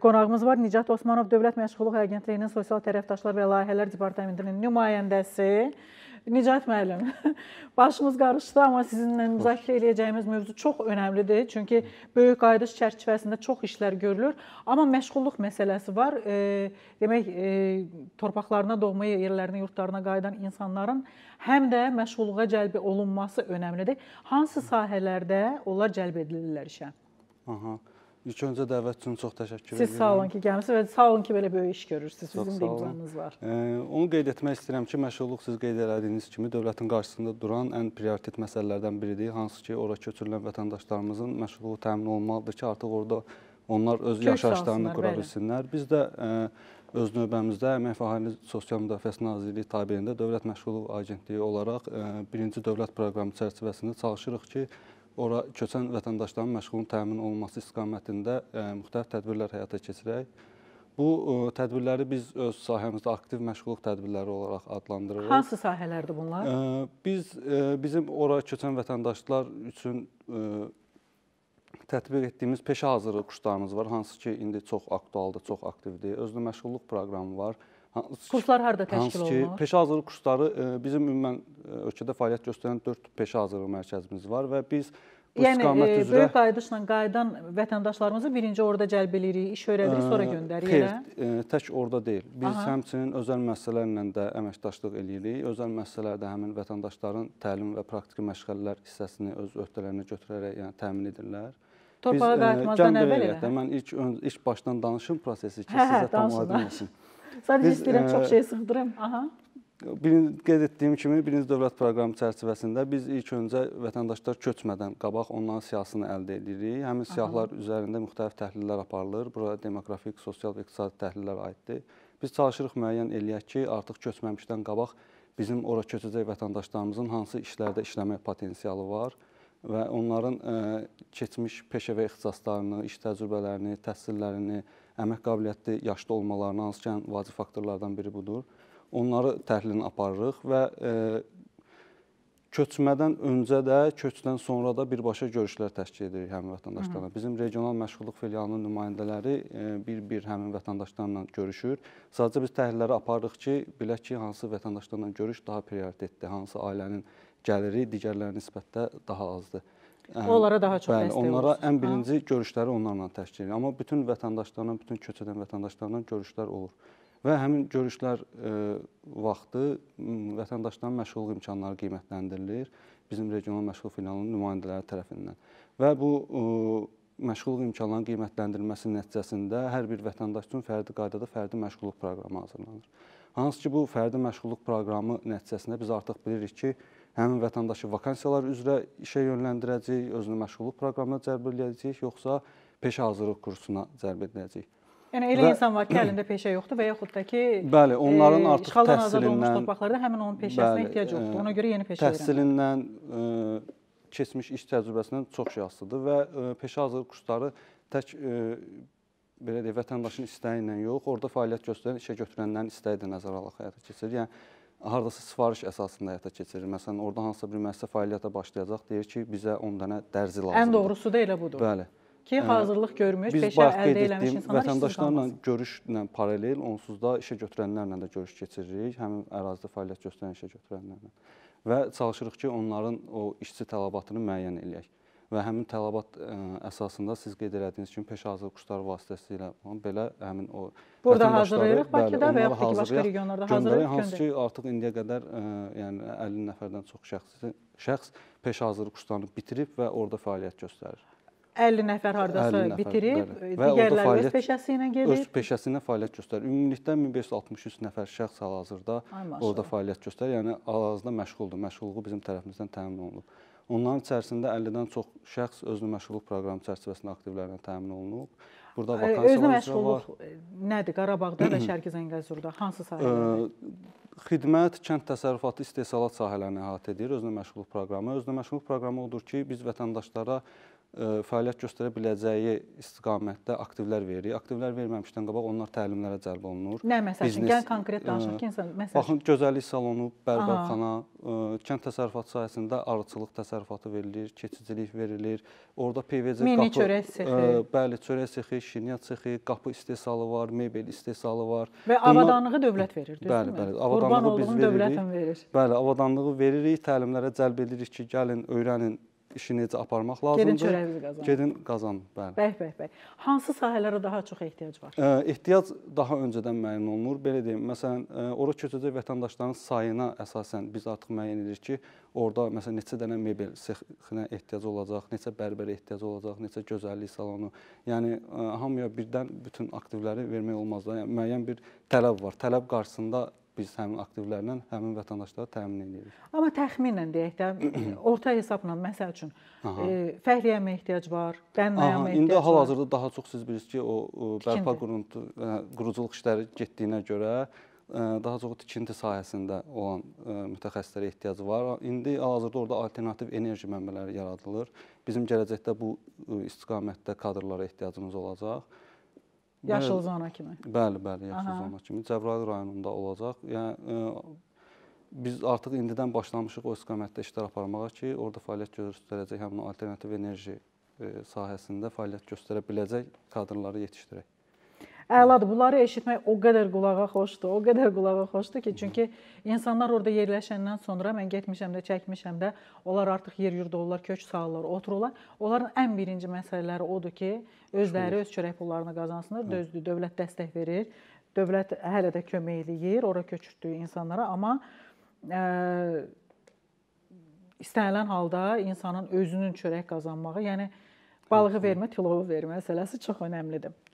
Qonağımız var Nicat Osmanov Dövlət Məşğulluq Agentliyinin Sosial Tərəfdaşlar və Layihələr Departamentinin nümayəndəsi. Nicat müəllim, başımız qarışdı, amma sizinlə müzakirə edəcəyimiz mövzu çox önəmlidir. Çünki böyük qayıdış çərçivəsində çox işlər görülür, amma məşğulluq məsələsi var. Demək, e, torpaqlarına, doğma yerlərinə, yurtlarına qayıdan insanların həm də məşğulluğa cəlb olunması önəmlidir. Hansı sahələrdə onlar cəlb edilirlər işə? Aha. İlk öncə dəvət üçün çox təşəkkür Siz edirəm. Siz sağ olun ki, gəlmisiniz və sağ olun ki, belə böyük iş görürsünüz. Sizin də imkanınız var. E, onu qeyd etmək istəyirəm ki, məşğulluq siz qeyd elədiyiniz kimi dövlətin qarşısında duran ən prioritet məsələlərdən biridir. Hansı ki, ora köçürülən vətəndaşlarımızın məşğulluğu təmin olmalıdır ki, artıq orada onlar öz yaşayışlarını qura bilsinlər. Biz də e, öz növbəmizdə Əmək və Əhali Sosial Müdafiəsi Nazirliyi tabeliyində Dövlət Məşğulluq Agentliyi olaraq e, birinci dövlət proqramı çərçivəsində çalışırıq ki, ora köçən vətəndaşların məşğulun təmin olunması istiqamətində e, müxtəlif tədbirlər həyata keçirək. Bu e, tədbirləri biz öz sahəmizdə aktiv məşğulluq tədbirləri olaraq adlandırırıq. Hansı sahələrdir bunlar? E, biz bizim ora köçən vətəndaşlar üçün tətbiq etdiyimiz peşə hazırlıq kurslarımız var, hansı ki indi çox aktualdır, çox aktivdir. Özlü məşğulluq proqramı var. Hansı Kurslar harda təşkil olunur? Hansı ki, peşə hazırlıq kursları bizim ümumən ölkədə fəaliyyət göstərən 4 peşə hazırlıq mərkəzimiz var və biz bu yəni, istiqamət e, üzrə. Yəni böyük qayıdışla qayıdan vətəndaşlarımızı birinci orada cəlb eləyirik, iş öyrədirik, sonra göndəririk elə. Xeyr, e, tək orada deyil. Biz Aha. həmçinin özəl müəssisələrlə də əməkdaşlıq eləyirik. Özəl müəssisələrdə həmin vətəndaşların təlim və praktiki məşğələlər hissəsini öz öhdələrinə götürərək, yəni təmin edirlər. Torpağa e, qayıtmazdan əvvəl elə. Hə? Mən ilk ön, ilk başdan danışım prosesi ki, hə, hə sizə tam aydın olsun. Sadəcə Biz, istəyirəm e, çox şey sığdıram. Aha. Birinci qeyd etdiyim kimi, birinci dövlət proqramı çərçivəsində biz ilk öncə vətəndaşlar köçmədən qabaq onların siyahısını əldə edirik. Həmin siyahılar Aha. üzərində müxtəlif təhlillər aparılır. Bura demoqrafik, sosial və iqtisadi təhlillər aiddir. Biz çalışırıq müəyyən eləyək ki, artıq köçməmişdən qabaq bizim ora köçəcək vətəndaşlarımızın hansı işlərdə işləmək potensialı var və onların ə, e, keçmiş peşəvə ixtisaslarını, iş təcrübələrini, təhsillərini, əmək qabiliyyətli yaşda olmalarını hansı ki, ən yəni vacib faktorlardan biri budur Onları təhlilini aparırıq və e, köçmədən öncə də, köçdən sonra da birbaşa görüşlər təşkil edirik həmin vətəndaşlarla. Bizim regional məşğulluq filialının nümayəndələri e, bir-bir həmin vətəndaşlarla görüşür. Sadəcə biz təhlilləri aparırıq ki, bilək ki, hansı vətəndaşlarla görüş daha prioritetdir, hansı ailənin gəliri digərlərinə nisbətdə daha azdır. Onlara daha çox dəstək olunur. Onlara ən birinci görüşləri onlarla təşkil edirik. Amma bütün vətəndaşlarla, bütün köç edən vətəndaşlarla görüşlər olur. Və həmin görüşlər e, vaxtı vətəndaşların məşğulluq imkanları qiymətləndirilir bizim regional məşğul filialının nümayəndələri tərəfindən. Və bu e, məşğulluq imkanlarının qiymətləndirilməsinin nəticəsində hər bir vətəndaş üçün fərdi qaydada fərdi məşğulluq proqramı hazırlanır. Hansı ki, bu fərdi məşğulluq proqramı nəticəsində biz artıq bilirik ki, həmin vətəndaşı vakansiyalar üzrə işə yönləndirəcəyik, özünü məşğulluq proqramına cəlb edəcəyik, yoxsa peşə hazırlıq kursuna cəlb edəcəyik. Yəni elə və, insan var ki, əlində peşə yoxdur və yaxud da ki, bəli, onların e, artıq təhsilindən azad olmuş torpaqlarda həmin onun peşəsinə bəli, ehtiyac yoxdur. E, Ona görə yeni peşə təhsilindən e, keçmiş iş təcrübəsindən çox şey asılıdır və e, peşə hazırlıq kursları tək e, belə deyək, vətəndaşın istəyi ilə yox, orada fəaliyyət göstərən işə götürənlərin istəyi də nəzərə alaraq həyata keçirilir. Yəni hardasa sifariş əsasında həyata keçirilir. Məsələn, orada hansısa bir müəssisə fəaliyyətə başlayacaq, deyir ki, bizə 10 dənə dərzi lazımdır. Ən doğrusu da elə budur. Bəli ki, hazırlıq görmüş, biz peşə əldə etmiş insanlar vətəndaşlarla görüşlə paralel onsuz da işə götürənlərlə də görüş keçiririk, həmin ərazidə fəaliyyət göstərən işə götürənlərlə. Və çalışırıq ki, onların o işçi tələbatını müəyyən eləyək. Və həmin tələbat ə, e, əsasında siz qeyd elədiyiniz kimi peşə hazırlıq kursları vasitəsilə belə həmin o Burada hazırlayırıq Bakıda və yaxud ki, başqa regionlarda hazırlayırıq. Hansı ki, artıq indiyə qədər ə, e, yəni 50 nəfərdən çox şəxsi şəxs peşə hazırlıq kurslarını bitirib və orada fəaliyyət göstərir. 50 nəfər hardasa 50 nəfər, bitirib, bəli. E, digərləri fəaliyyət, öz peşəsi ilə gedir. Öz peşəsi ilə fəaliyyət göstərir. Ümumilikdə 1563 nəfər şəxs hal-hazırda orada fəaliyyət göstərir. Yəni hal-hazırda məşğuldur. Məşğulluğu bizim tərəfimizdən təmin olunub. Onların içərisində 50-dən çox şəxs özünü məşğulluq proqramı çərçivəsində aktivlərlə təmin olunub burada vakansiyalar Özünə məşğulluq nədir Qarabağda və Şərqi Zəngəzurda? Hansı sahələrdə? Xidmət, kənd təsərrüfatı, istehsalat sahələrini əhatə edir özünə məşğulluq proqramı. Özünə məşğulluq proqramı odur ki, biz vətəndaşlara e, fəaliyyət göstərə biləcəyi istiqamətdə aktivlər verir. Aktivlər verməmişdən qabaq onlar təlimlərə cəlb olunur. Nə məsəl üçün? Gəl konkret danışaq ki, insan məsəl Baxın, gözəllik salonu, bərbərxana, e, kənd təsərrüfatı sahəsində arıçılıq təsərrüfatı verilir, keçicilik verilir. Orada PVC Mini qapı, çörək sexi. Ə, bəli, çörək sexi, şirniyyat sexi, qapı istehsalı var, mebel istehsalı var. Və avadanlığı Bunlar... dövlət verir, düzdürmü? Bəli, bəli. Avadanlığı Qurban biz veririk. Dövlətən verir. Bəli, avadanlığı veririk, təlimlərə cəlb edirik ki, gəlin öyrənin işi necə aparmaq lazımdır. Gedin çörəyinizi qazanın. Gedin qazanın, bəli. Bəh, bəh, bəh. Hansı sahələrə daha çox ehtiyac var? Ə, ehtiyac daha öncədən müəyyən olunur. Belə deyim, məsələn, ora köçəcək vətəndaşların sayına əsasən biz artıq müəyyən edirik ki, orada məsələn neçə dənə mebel sexinə ehtiyac olacaq, neçə bərbərə ehtiyac olacaq, neçə gözəllik salonu. Yəni ə, hamıya birdən bütün aktivləri vermək olmaz da. Yəni müəyyən bir tələb var. Tələb qarşısında biz həmin aktivlərlə həmin vətəndaşlara təmin edirik. Amma təxminən deyək də orta hesabla məsəl üçün Aha. e, fəhliyəyə mi ehtiyac var, bənaya mə ehtiyac indi var? İndi hal-hazırda daha çox siz bilirsiniz ki, o, o bərpa quruntu e, quruculuq işləri getdiyinə görə e, daha çox tikinti sahəsində olan e, mütəxəssislərə ehtiyac var. İndi hazırda orada alternativ enerji mənbələri yaradılır. Bizim gələcəkdə bu istiqamətdə kadrlara ehtiyacımız olacaq. Yaşıl zona kimi. Bəli, bəli, yaşıl Aha. zona kimi Cəbrayıl rayonunda olacaq. Yəni ə, e, biz artıq indidən başlamışıq o istiqamətdə işlər aparmağa ki, orada fəaliyyət göstərəcək həmin alternativ enerji ə, e, sahəsində fəaliyyət göstərə biləcək kadrları yetişdirək. Əladır. Bunları eşitmək o qədər qulağa xoşdur, o qədər qulağa xoşdur ki, çünki insanlar orada yerləşəndən sonra mən getmişəm də, çəkmişəm də, onlar artıq yer yurd olurlar, kök salırlar, otururlar. Onların ən birinci məsələləri odur ki, özləri öz çörək pullarını qazansınlar. Düzdür, dövlət dəstək verir. Dövlət hələ də kömək eləyir ora köçürdüyü insanlara, amma ə, e, istənilən halda insanın özünün çörək qazanmağı, yəni balığı vermə, tilovu vermə məsələsi çox əhəmilidir.